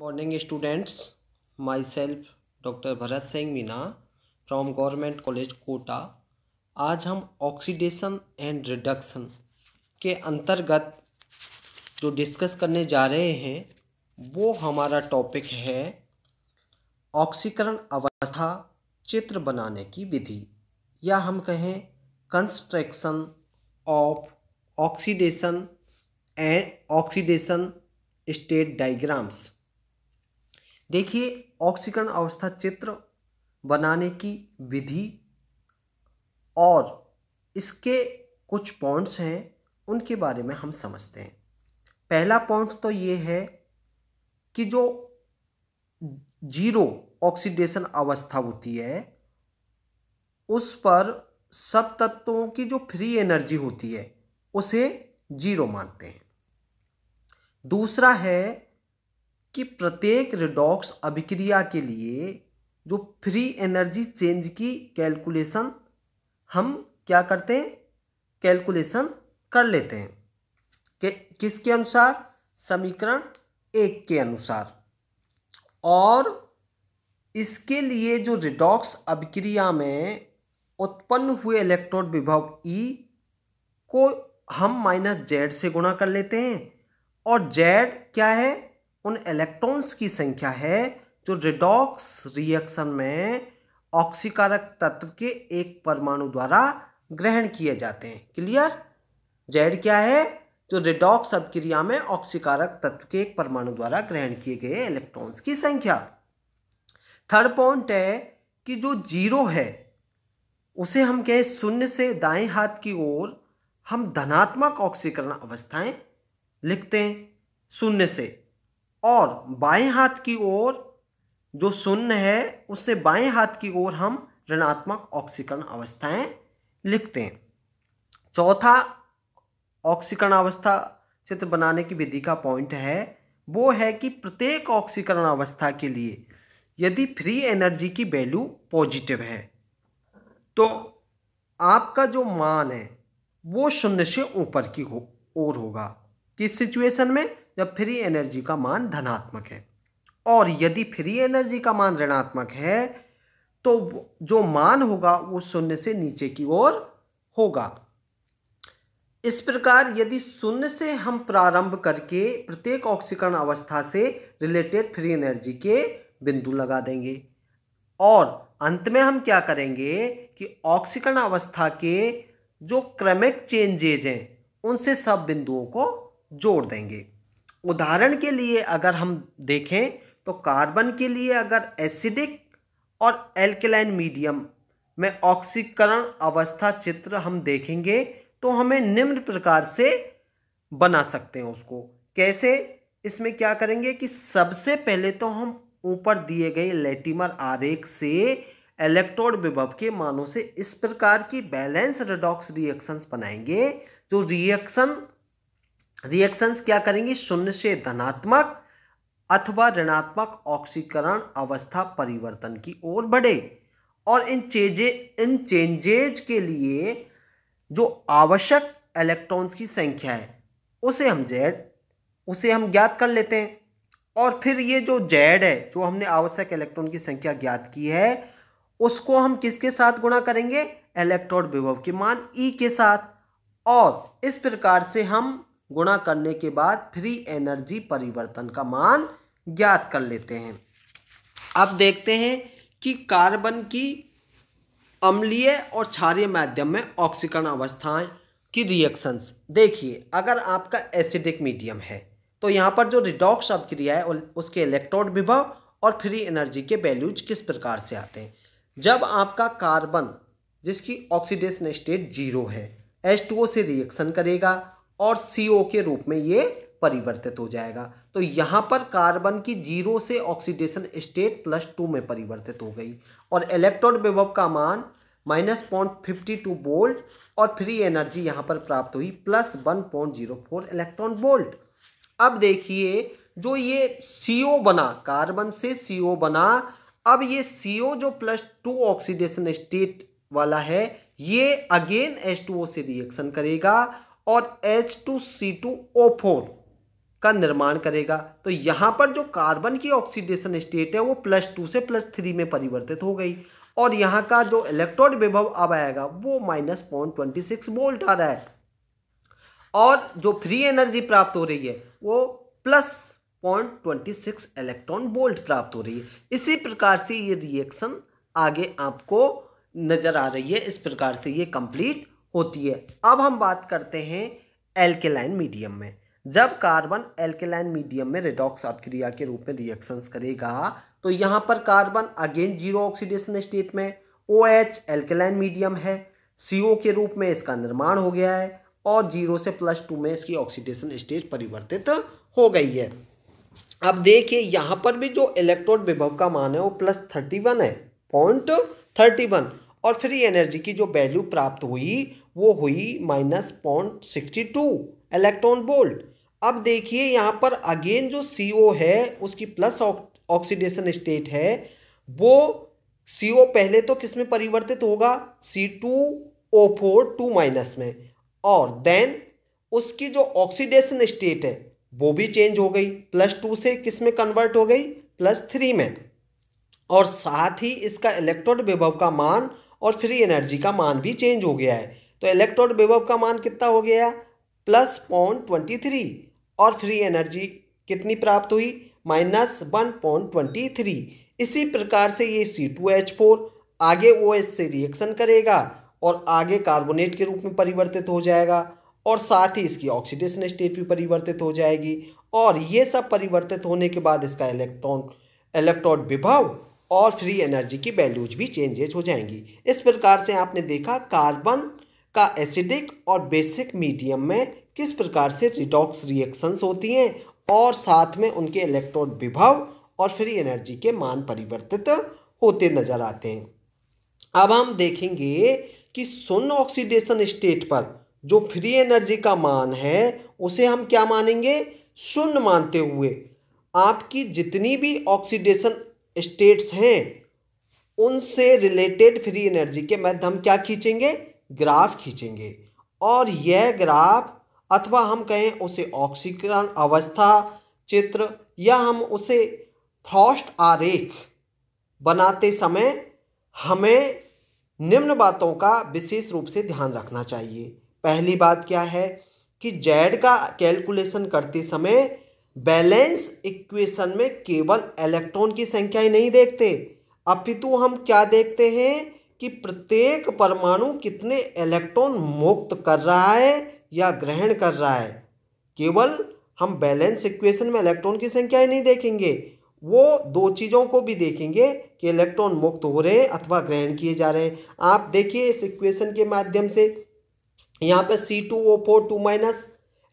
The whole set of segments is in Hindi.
morning students myself doctor Bharat Singh Meena from government college Kota आज हम ऑक्सीडेशन एंड रिडक्शन के अंतर्गत जो डिस्कस करने जा रहे हैं वो हमारा टॉपिक है ऑक्सीकरण अवस्था चित्र बनाने की विधि या हम कहें construction of oxidation and oxidation state diagrams देखिए ऑक्सीकरण अवस्था चित्र बनाने की विधि और इसके कुछ पॉइंट्स हैं उनके बारे में हम समझते हैं पहला पॉइंट तो ये है कि जो जीरो ऑक्सीडेशन अवस्था होती है उस पर सब तत्वों की जो फ्री एनर्जी होती है उसे जीरो मानते हैं दूसरा है कि प्रत्येक रिडॉक्स अभिक्रिया के लिए जो फ्री एनर्जी चेंज की कैलकुलेशन हम क्या करते हैं कैलकुलेशन कर लेते हैं कि, किसके अनुसार समीकरण एक के अनुसार और इसके लिए जो रिडॉक्स अभिक्रिया में उत्पन्न हुए इलेक्ट्रोड विभव ई e को हम माइनस जेड से गुणा कर लेते हैं और जेड क्या है उन इलेक्ट्रॉन्स की संख्या है जो रिडॉक्स रिएक्शन में ऑक्सीकारक तत्व के एक परमाणु द्वारा ग्रहण किए जाते हैं क्लियर जेड क्या है जो रिडॉक्स अभिक्रिया में ऑक्सीकारक तत्व के एक परमाणु द्वारा ग्रहण किए गए इलेक्ट्रॉन्स की संख्या थर्ड पॉइंट है कि जो जीरो है उसे हम कहें शून्य से दाएं हाथ की ओर हम धनात्मक ऑक्सीकरण अवस्थाएं लिखते हैं शून्य से और बाएं हाथ की ओर जो शून्य है उससे बाएं हाथ की ओर हम ऋणात्मक ऑक्सीकरण अवस्थाएं लिखते हैं चौथा ऑक्सीकरण अवस्था चित्र बनाने की विधि का पॉइंट है वो है कि प्रत्येक ऑक्सीकरण अवस्था के लिए यदि फ्री एनर्जी की वैल्यू पॉजिटिव है तो आपका जो मान है वो शून्य से ऊपर की हो ओर होगा किस सिचुएशन में जब फ्री एनर्जी का मान धनात्मक है और यदि फ्री एनर्जी का मान ऋणात्मक है तो जो मान होगा वो शून्य से नीचे की ओर होगा इस प्रकार यदि शून्य से हम प्रारंभ करके प्रत्येक ऑक्सीकरण अवस्था से रिलेटेड फ्री एनर्जी के बिंदु लगा देंगे और अंत में हम क्या करेंगे कि ऑक्सीकरण अवस्था के जो क्रमिक चेंजेज हैं उनसे सब बिंदुओं को जोड़ देंगे उदाहरण के लिए अगर हम देखें तो कार्बन के लिए अगर एसिडिक और एल्केलाइन मीडियम में ऑक्सीकरण अवस्था चित्र हम देखेंगे तो हमें निम्न प्रकार से बना सकते हैं उसको कैसे इसमें क्या करेंगे कि सबसे पहले तो हम ऊपर दिए गए लेटिमर आरेख से इलेक्ट्रोड विभव के मानों से इस प्रकार की बैलेंस रिडॉक्स रिएक्शंस बनाएंगे जो रिएक्शन रिएक्शंस क्या करेंगी शून्य से धनात्मक अथवा ऋणात्मक ऑक्सीकरण अवस्था परिवर्तन की ओर बढ़े और इन चेजे इन चेंजेज के लिए जो आवश्यक इलेक्ट्रॉन्स की संख्या है उसे हम जेड उसे हम ज्ञात कर लेते हैं और फिर ये जो जेड है जो हमने आवश्यक इलेक्ट्रॉन की संख्या ज्ञात की है उसको हम किसके साथ गुणा करेंगे इलेक्ट्रॉन विभव के मान ई e के साथ और इस प्रकार से हम गुणा करने के बाद फ्री एनर्जी परिवर्तन का मान ज्ञात कर लेते हैं अब देखते हैं कि कार्बन की अम्लीय और क्षारीय माध्यम में ऑक्सीकरण अवस्थाएं की रिएक्शंस देखिए अगर आपका एसिडिक मीडियम है तो यहाँ पर जो रिडॉक्स अपक्रिया है उसके इलेक्ट्रोड विभव और फ्री एनर्जी के वैल्यूज किस प्रकार से आते हैं जब आपका कार्बन जिसकी ऑक्सीडेशन स्टेट जीरो है एच से रिएक्शन करेगा और सी के रूप में ये परिवर्तित हो जाएगा तो यहाँ पर कार्बन की जीरो से ऑक्सीडेशन स्टेट प्लस टू में परिवर्तित हो गई और इलेक्ट्रॉन विभव का मान minus point fifty two volt और फ्री एनर्जी यहाँ पर प्राप्त हुई plus one point zero four electron volt अब देखिए जो ये सी बना कार्बन से सी बना अब ये सी जो प्लस टू ऑक्सीडेशन स्टेट वाला है ये अगेन एच से रिएक्शन करेगा और H two C two O four का निर्माण करेगा तो यहाँ पर जो कार्बन की ऑक्सीडेशन स्टेट है वो प्लस टू से प्लस थ्री में परिवर्तित हो गई और यहाँ का जो इलेक्ट्रॉन विभव अब आएगा वो minus point twenty six volt आ रहा है और जो फ्री एनर्जी प्राप्त हो रही है वो plus point twenty six electron volt प्राप्त हो रही है इसी प्रकार से ये रिएक्शन आगे आपको नज़र आ रही है इस प्रकार से ये कंप्लीट होती है अब हम बात करते हैं एल्केलाइन मीडियम में जब कार्बन एल्केलाइन मीडियम में रेडॉक्स अभिक्रिया के रूप में रिएक्शंस करेगा तो यहाँ पर carbon again zero oxidation state में ओ एच एल्केलाइन मीडियम है सी ओ के रूप में इसका निर्माण हो गया है और जीरो से प्लस टू में इसकी ऑक्सीडेशन स्टेट परिवर्तित हो गई है अब देखिए यहाँ पर भी जो इलेक्ट्रोड विभव का मान है वो प्लस थर्टी वन है पॉइंट थर्टी वन और फ्री एनर्जी की जो वैल्यू प्राप्त हुई वो हुई minus point sixty two electron volt अब देखिए यहाँ पर अगेन जो सी ओ है उसकी प्लस ऑक्सीडेशन स्टेट है वो सी ओ पहले तो किस में परिवर्तित होगा C two O four two minus में और देन उसकी जो ऑक्सीडेशन स्टेट है वो भी चेंज हो गई प्लस टू से किस में कन्वर्ट हो गई प्लस थ्री में और साथ ही इसका इलेक्ट्रोड विभव का मान और फ्री एनर्जी का मान भी चेंज हो गया है तो इलेक्ट्रोड विभव का मान कितना हो गया प्लस पॉइंट ट्वेंटी थ्री और फ्री एनर्जी कितनी प्राप्त हुई minus one point twenty three इसी प्रकार से ये सी टू एच फोर आगे ओ एच से रिएक्शन करेगा और आगे कार्बोनेट के रूप में परिवर्तित हो जाएगा और साथ ही इसकी ऑक्सीडेशन स्टेट भी परिवर्तित हो जाएगी और ये सब परिवर्तित होने के बाद इसका इलेक्ट्रॉन इलेक्ट्रॉन विभव और फ्री एनर्जी की वैल्यूज भी चेंजेज हो जाएंगी इस प्रकार से आपने देखा कार्बन का एसिडिक और बेसिक मीडियम में किस प्रकार से रिडॉक्स रिएक्शंस होती हैं और साथ में उनके इलेक्ट्रॉन विभव और फ्री एनर्जी के मान परिवर्तित होते नजर आते हैं अब हम देखेंगे कि सुन ऑक्सीडेशन स्टेट पर जो फ्री एनर्जी का मान है उसे हम क्या मानेंगे शून्य मानते हुए आपकी जितनी भी ऑक्सीडेशन स्टेट्स हैं उनसे रिलेटेड फ्री एनर्जी के मध्य हम क्या खींचेंगे ग्राफ खींचेंगे और यह ग्राफ अथवा हम कहें उसे ऑक्सीकरण अवस्था चित्र या हम उसे फ्रॉस्ट आरेख बनाते समय हमें निम्न बातों का विशेष रूप से ध्यान रखना चाहिए पहली बात क्या है कि जेड का कैलकुलेशन करते समय बैलेंस इक्वेशन में केवल इलेक्ट्रॉन की संख्या ही नहीं देखते अपितु हम क्या देखते हैं कि प्रत्येक परमाणु कितने इलेक्ट्रॉन मुक्त कर रहा है या ग्रहण कर रहा है केवल हम बैलेंस इक्वेशन में इलेक्ट्रॉन की संख्या ही नहीं देखेंगे वो दो चीज़ों को भी देखेंगे कि इलेक्ट्रॉन मुक्त हो रहे हैं अथवा ग्रहण किए जा रहे हैं आप देखिए इस इक्वेशन के माध्यम से यहाँ पर C two O four two minus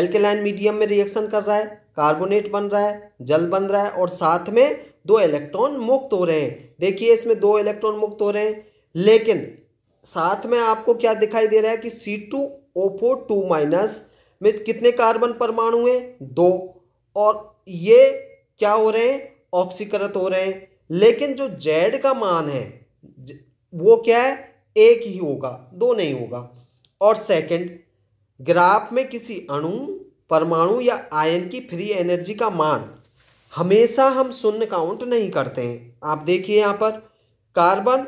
alkaline medium में रिएक्शन कर रहा है कार्बोनेट बन रहा है जल बन रहा है और साथ में दो इलेक्ट्रॉन मुक्त हो रहे हैं देखिए इसमें दो इलेक्ट्रॉन मुक्त हो रहे हैं लेकिन साथ में आपको क्या दिखाई दे रहा है कि C two O four two minus में कितने कार्बन परमाणु हैं दो और ये क्या हो रहे हैं ऑक्सीकृत हो रहे हैं लेकिन जो जेड का मान है वो क्या है एक ही होगा दो नहीं होगा और सेकंड ग्राफ में किसी अणु परमाणु या आयन की फ्री एनर्जी का मान हमेशा हम शून्य काउंट नहीं करते हैं आप देखिए यहाँ पर carbon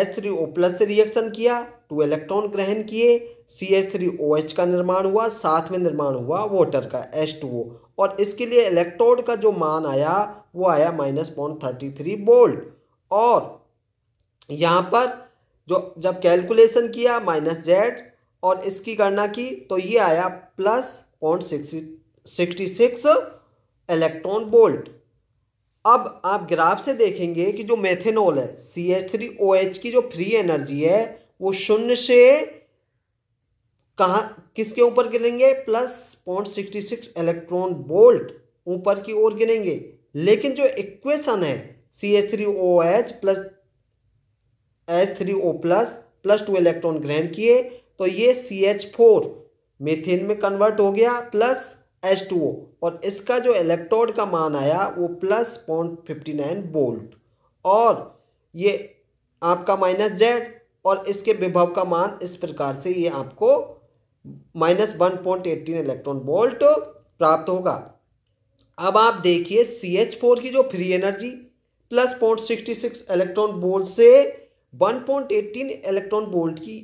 H three O plus से रिएक्शन किया टू इलेक्ट्रॉन ग्रहण किए C H three O H का निर्माण हुआ साथ में निर्माण हुआ वाटर का एच टू ओ और इसके लिए इलेक्ट्रोड का जो मान आया वो आया minus point thirty three volt और यहाँ पर जो जब कैलकुलेशन किया माइनस जेड और इसकी गणना की तो ये आया plus point sixty sixty six electron volt अब आप ग्राफ से देखेंगे कि जो मेथेनॉल है C H three O H की जो फ्री एनर्जी है वो शून्य से कहाँ किसके ऊपर गिरेंगे plus point sixty six electron volt ऊपर की ओर गिरेंगे लेकिन जो इक्वेशन है C H three O H plus H three O plus plus two electron ग्रहण किए तो ये सी एच फोर मेथेन में कन्वर्ट हो गया प्लस एच टू ओ और इसका जो इलेक्ट्रोड का मान आया वो plus point fifty nine volt और ये आपका माइनस जेड और इसके विभव का मान इस प्रकार से ये आपको minus one point eighteen electron volt प्राप्त होगा अब आप देखिए सी एच फोर की जो free energy plus point sixty six electron volt से one point eighteen electron volt की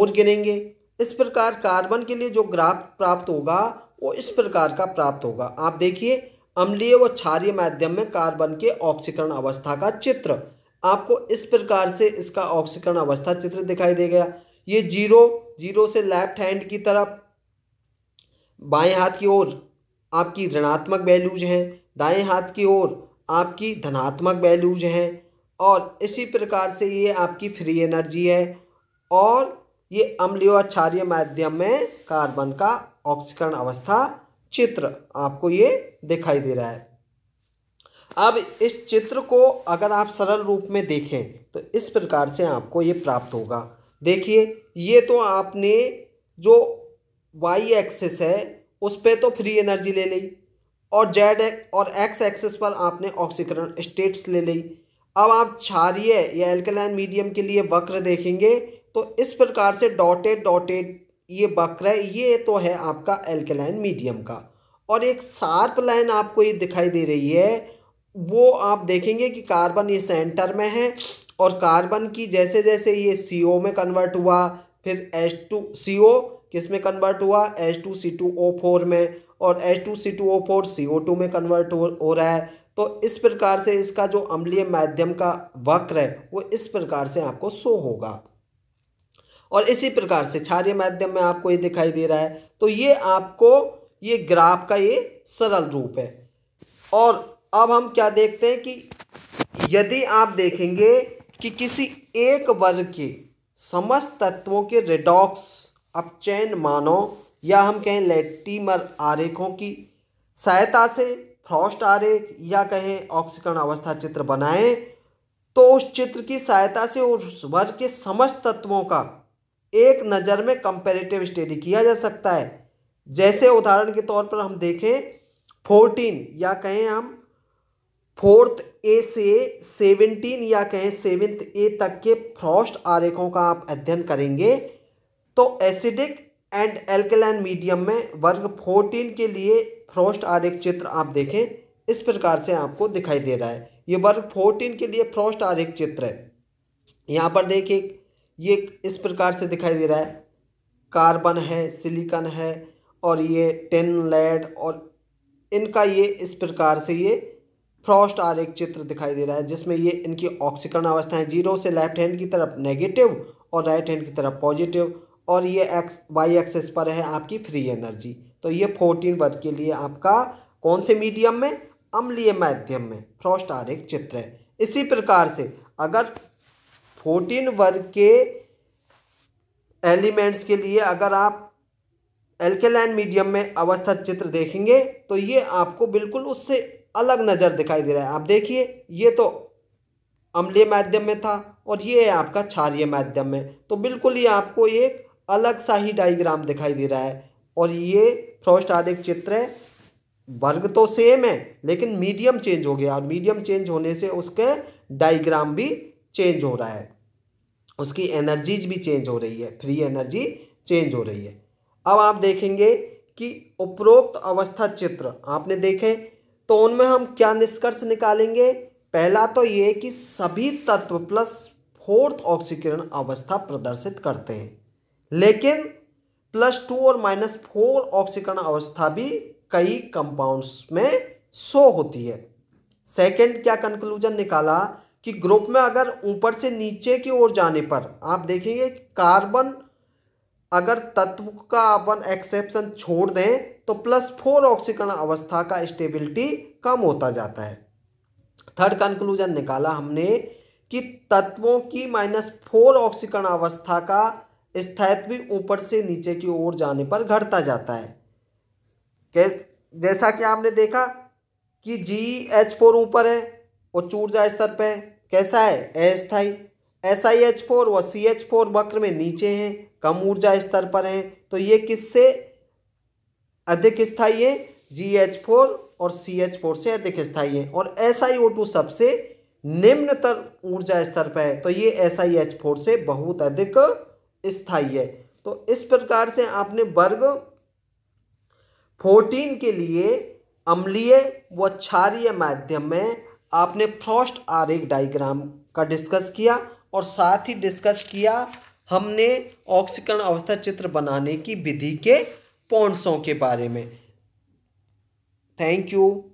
ओर गिनेंगे इस प्रकार कार्बन के लिए जो ग्राफ प्राप्त होगा वो इस प्रकार का प्राप्त होगा आप देखिए अम्लीय व क्षारीय माध्यम में कार्बन के ऑक्सीकरण अवस्था का चित्र आपको इस प्रकार से इसका ऑक्सीकरण अवस्था चित्र दिखाई दे गया ये जीरो जीरो से लेफ्ट हैंड की तरफ बाएं हाथ की ओर आपकी ऋणात्मक वैल्यूज हैं दाएं हाथ की ओर आपकी धनात्मक वैल्यूज हैं और इसी प्रकार से ये आपकी फ्री एनर्जी है और ये अम्लीय और क्षारीय माध्यम में कार्बन का ऑक्सीकरण अवस्था चित्र आपको ये दिखाई दे रहा है अब इस चित्र को अगर आप सरल रूप में देखें तो इस प्रकार से आपको ये प्राप्त होगा देखिए ये तो आपने जो वाई एक्सेस है उस पर तो फ्री एनर्जी ले ली और जेड और एक्स एक्सेस पर आपने ऑक्सीकरण स्टेट्स ले ली अब आप क्षारीय या एल्कलाइन मीडियम के लिए वक्र देखेंगे तो इस प्रकार से डॉटेड डॉटेड ये बकरा ये तो है आपका एल्कलाइन मीडियम का और एक शार्प लाइन आपको ये दिखाई दे रही है वो आप देखेंगे कि कार्बन ये सेंटर में है और कार्बन की जैसे जैसे ये सी ओ में कन्वर्ट हुआ फिर एच टू सी ओ किस में कन्वर्ट हुआ H two C two O four में और H two C two O four C O two में कन्वर्ट हो, हो रहा है तो इस प्रकार से इसका जो अम्लीय माध्यम का वक्र है वो इस प्रकार से आपको शो होगा और इसी प्रकार से क्षार्य माध्यम में आपको ये दिखाई दे रहा है तो ये आपको ये ग्राफ का ये सरल रूप है और अब हम क्या देखते हैं कि यदि आप देखेंगे कि किसी एक वर्ग के समस्त तत्वों के रेडॉक्स अपचैन मानों या हम कहें लेटीमर आरेखों की सहायता से फ्रॉस्ट आरेख या कहें ऑक्सीकरण अवस्था चित्र बनाएं तो उस चित्र की सहायता से उस वर्ग के समस्त तत्वों का एक नज़र में कंपेरेटिव स्टडी किया जा सकता है जैसे उदाहरण के तौर पर हम देखें फोर्टीन या कहें हम फोर्थ ए से सेवनटीन या कहें सेवेंथ ए तक के फ्रॉस्ट आरेखों का आप अध्ययन करेंगे तो एसिडिक एंड एल्कलाइन मीडियम में वर्ग फोर्टीन के लिए फ्रॉस्ट आरेख चित्र आप देखें इस प्रकार से आपको दिखाई दे रहा है ये वर्ग फोर्टीन के लिए फ्रॉस्ट आरेख चित्र है यहाँ पर देखिए ये इस प्रकार से दिखाई दे रहा है कार्बन है सिलिकन है और ये टेन लेड और इनका ये इस प्रकार से ये फ्रॉस्ट आर एक चित्र दिखाई दे रहा है जिसमें ये इनकी ऑक्सीकरण अवस्थाएं जीरो से लेफ्ट हैंड की तरफ नेगेटिव और राइट हैंड की तरफ पॉजिटिव और ये एक्स वाई एक्सेस पर है आपकी फ्री एनर्जी तो ये फोर्टीन वर्ग के लिए आपका कौन से मीडियम में अम्लीय माध्यम में फ्रॉस्ट आर एक चित्र है इसी प्रकार से अगर फोर्टीन वर्ग के एलिमेंट्स के लिए अगर आप एल्केलाइन मीडियम में अवस्था चित्र देखेंगे तो ये आपको बिल्कुल उससे अलग नज़र दिखाई दे रहा है आप देखिए ये तो अम्लीय माध्यम में था और ये है आपका क्षारिय माध्यम में तो बिल्कुल ये आपको एक अलग सा ही डायग्राम दिखाई दे रहा है और ये फ्रोस्ट आदिक चित्र है वर्ग तो सेम है लेकिन मीडियम चेंज हो गया और मीडियम चेंज होने से उसके डायग्राम भी चेंज हो रहा है उसकी एनर्जीज भी चेंज हो रही है फ्री एनर्जी चेंज हो रही है अब आप देखेंगे कि उपरोक्त अवस्था चित्र आपने देखे तो उनमें हम क्या निष्कर्ष निकालेंगे पहला तो ये कि सभी तत्व प्लस फोर्थ ऑक्सीकरण अवस्था प्रदर्शित करते हैं लेकिन प्लस टू और माइनस फोर ऑक्सीकरण अवस्था भी कई कंपाउंड्स में शो होती है सेकंड क्या कंक्लूजन निकाला कि ग्रुप में अगर ऊपर से नीचे की ओर जाने पर आप देखेंगे कार्बन अगर तत्व का अपन एक्सेप्शन छोड़ दें तो प्लस फोर ऑक्सीकरण अवस्था का स्टेबिलिटी कम होता जाता है थर्ड कंक्लूजन निकाला हमने कि तत्वों की माइनस फोर ऑक्सीकरण अवस्था का स्थायित्व भी ऊपर से नीचे की ओर जाने पर घटता जाता है जैसा कि आपने देखा कि जी एच फोर ऊपर है और चूर्जा स्तर पर कैसा है अस्थाई एस आई एच फोर व सी एच फोर वक्र में नीचे हैं कम ऊर्जा स्तर पर हैं तो ये किससे अधिक स्थाई है जी एच फोर और सी एच फोर से अधिक स्थाई है और एस आई ओ टू सबसे निम्नतर ऊर्जा स्तर पर है तो ये एस आई एच फोर से बहुत अधिक स्थाई है तो इस प्रकार से आपने वर्ग फोर्टीन के लिए अम्लीय व क्षारीय माध्यम में आपने फ्रॉस्ट आरेख डायग्राम का डिस्कस किया और साथ ही डिस्कस किया हमने ऑक्सीकरण अवस्था चित्र बनाने की विधि के पॉइंट्सों के बारे में थैंक यू